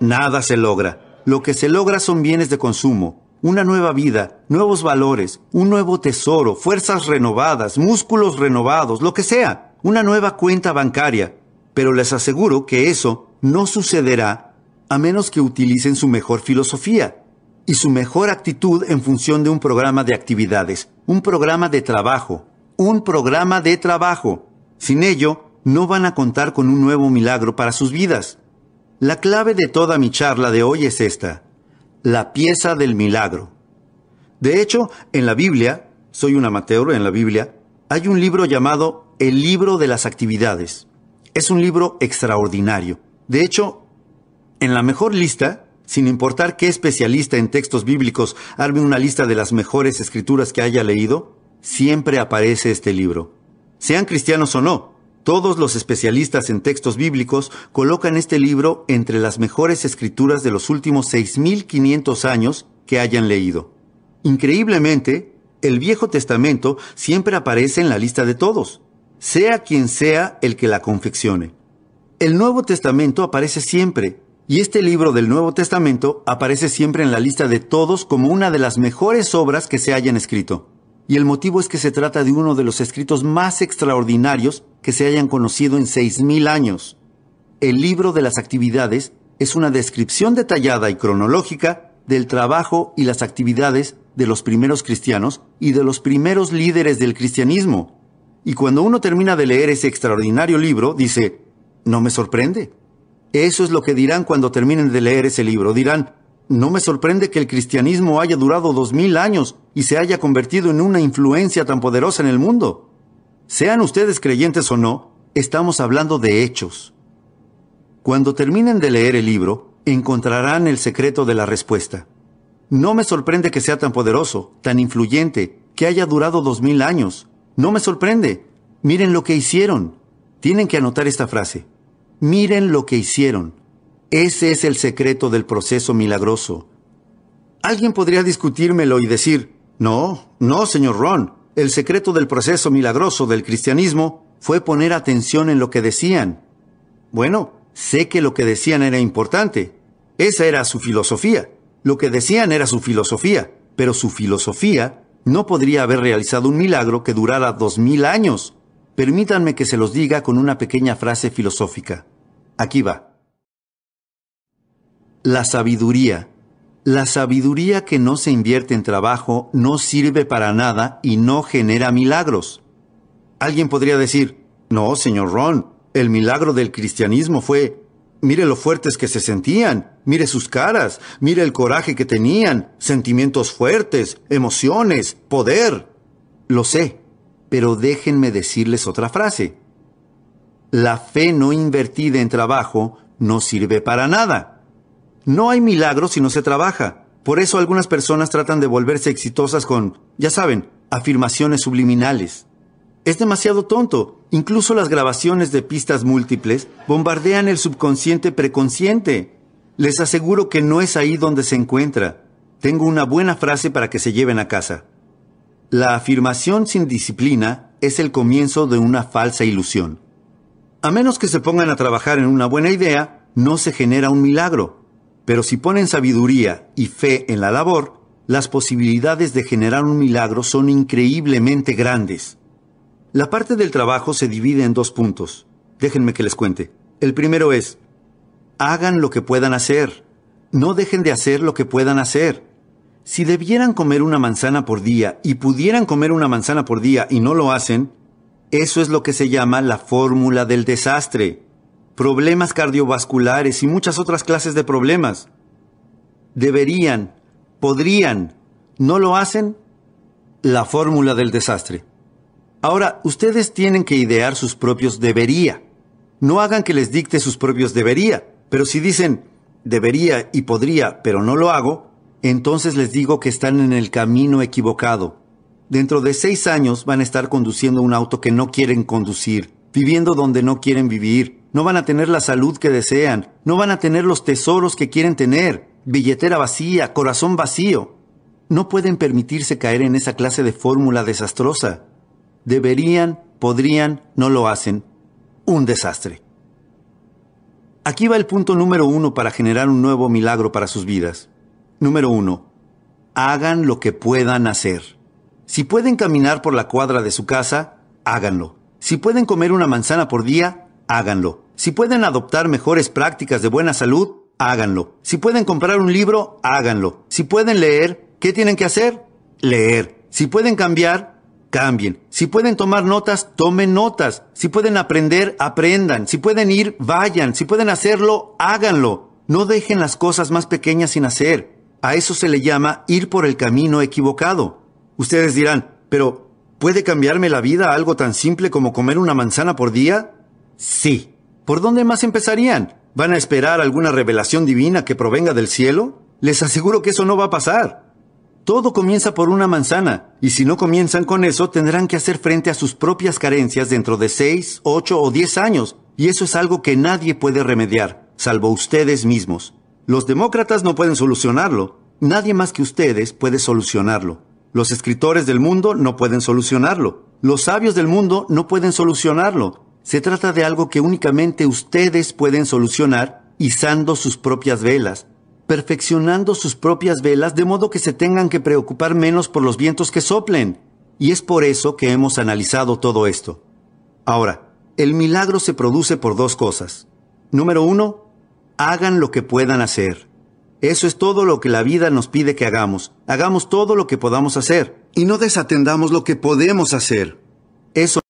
nada se logra. Lo que se logra son bienes de consumo, una nueva vida, nuevos valores, un nuevo tesoro, fuerzas renovadas, músculos renovados, lo que sea, una nueva cuenta bancaria. Pero les aseguro que eso no sucederá a menos que utilicen su mejor filosofía y su mejor actitud en función de un programa de actividades, un programa de trabajo, un programa de trabajo. Sin ello, no van a contar con un nuevo milagro para sus vidas. La clave de toda mi charla de hoy es esta, la pieza del milagro. De hecho, en la Biblia, soy un amateur en la Biblia, hay un libro llamado El libro de las actividades. Es un libro extraordinario. De hecho, en la mejor lista, sin importar qué especialista en textos bíblicos arme una lista de las mejores escrituras que haya leído, siempre aparece este libro. Sean cristianos o no, todos los especialistas en textos bíblicos colocan este libro entre las mejores escrituras de los últimos 6.500 años que hayan leído. Increíblemente, el Viejo Testamento siempre aparece en la lista de todos, sea quien sea el que la confeccione. El Nuevo Testamento aparece siempre, y este libro del Nuevo Testamento aparece siempre en la lista de todos como una de las mejores obras que se hayan escrito y el motivo es que se trata de uno de los escritos más extraordinarios que se hayan conocido en 6.000 años. El libro de las actividades es una descripción detallada y cronológica del trabajo y las actividades de los primeros cristianos y de los primeros líderes del cristianismo. Y cuando uno termina de leer ese extraordinario libro, dice, no me sorprende. Eso es lo que dirán cuando terminen de leer ese libro. Dirán, no me sorprende que el cristianismo haya durado dos mil años y se haya convertido en una influencia tan poderosa en el mundo. Sean ustedes creyentes o no, estamos hablando de hechos. Cuando terminen de leer el libro, encontrarán el secreto de la respuesta. No me sorprende que sea tan poderoso, tan influyente, que haya durado dos mil años. No me sorprende. Miren lo que hicieron. Tienen que anotar esta frase. Miren lo que hicieron. Ese es el secreto del proceso milagroso. Alguien podría discutírmelo y decir, no, no, señor Ron, el secreto del proceso milagroso del cristianismo fue poner atención en lo que decían. Bueno, sé que lo que decían era importante. Esa era su filosofía. Lo que decían era su filosofía, pero su filosofía no podría haber realizado un milagro que durara dos mil años. Permítanme que se los diga con una pequeña frase filosófica. Aquí va. La sabiduría. La sabiduría que no se invierte en trabajo no sirve para nada y no genera milagros. Alguien podría decir, no, señor Ron, el milagro del cristianismo fue, mire lo fuertes que se sentían, mire sus caras, mire el coraje que tenían, sentimientos fuertes, emociones, poder. Lo sé, pero déjenme decirles otra frase. La fe no invertida en trabajo no sirve para nada. No hay milagro si no se trabaja. Por eso algunas personas tratan de volverse exitosas con, ya saben, afirmaciones subliminales. Es demasiado tonto. Incluso las grabaciones de pistas múltiples bombardean el subconsciente preconsciente. Les aseguro que no es ahí donde se encuentra. Tengo una buena frase para que se lleven a casa. La afirmación sin disciplina es el comienzo de una falsa ilusión. A menos que se pongan a trabajar en una buena idea, no se genera un milagro. Pero si ponen sabiduría y fe en la labor, las posibilidades de generar un milagro son increíblemente grandes. La parte del trabajo se divide en dos puntos. Déjenme que les cuente. El primero es, hagan lo que puedan hacer. No dejen de hacer lo que puedan hacer. Si debieran comer una manzana por día y pudieran comer una manzana por día y no lo hacen, eso es lo que se llama la fórmula del desastre problemas cardiovasculares y muchas otras clases de problemas. Deberían, podrían, no lo hacen, la fórmula del desastre. Ahora, ustedes tienen que idear sus propios debería. No hagan que les dicte sus propios debería, pero si dicen debería y podría, pero no lo hago, entonces les digo que están en el camino equivocado. Dentro de seis años van a estar conduciendo un auto que no quieren conducir, viviendo donde no quieren vivir, no van a tener la salud que desean, no van a tener los tesoros que quieren tener, billetera vacía, corazón vacío. No pueden permitirse caer en esa clase de fórmula desastrosa. Deberían, podrían, no lo hacen. Un desastre. Aquí va el punto número uno para generar un nuevo milagro para sus vidas. Número uno. Hagan lo que puedan hacer. Si pueden caminar por la cuadra de su casa, háganlo. Si pueden comer una manzana por día, háganlo. Si pueden adoptar mejores prácticas de buena salud, háganlo. Si pueden comprar un libro, háganlo. Si pueden leer, ¿qué tienen que hacer? Leer. Si pueden cambiar, cambien. Si pueden tomar notas, tomen notas. Si pueden aprender, aprendan. Si pueden ir, vayan. Si pueden hacerlo, háganlo. No dejen las cosas más pequeñas sin hacer. A eso se le llama ir por el camino equivocado. Ustedes dirán, pero ¿puede cambiarme la vida algo tan simple como comer una manzana por día? Sí. ¿Por dónde más empezarían? ¿Van a esperar alguna revelación divina que provenga del cielo? Les aseguro que eso no va a pasar. Todo comienza por una manzana, y si no comienzan con eso, tendrán que hacer frente a sus propias carencias dentro de seis, ocho o diez años, y eso es algo que nadie puede remediar, salvo ustedes mismos. Los demócratas no pueden solucionarlo, nadie más que ustedes puede solucionarlo. Los escritores del mundo no pueden solucionarlo, los sabios del mundo no pueden solucionarlo, se trata de algo que únicamente ustedes pueden solucionar izando sus propias velas, perfeccionando sus propias velas de modo que se tengan que preocupar menos por los vientos que soplen. Y es por eso que hemos analizado todo esto. Ahora, el milagro se produce por dos cosas. Número uno, hagan lo que puedan hacer. Eso es todo lo que la vida nos pide que hagamos. Hagamos todo lo que podamos hacer y no desatendamos lo que podemos hacer. Eso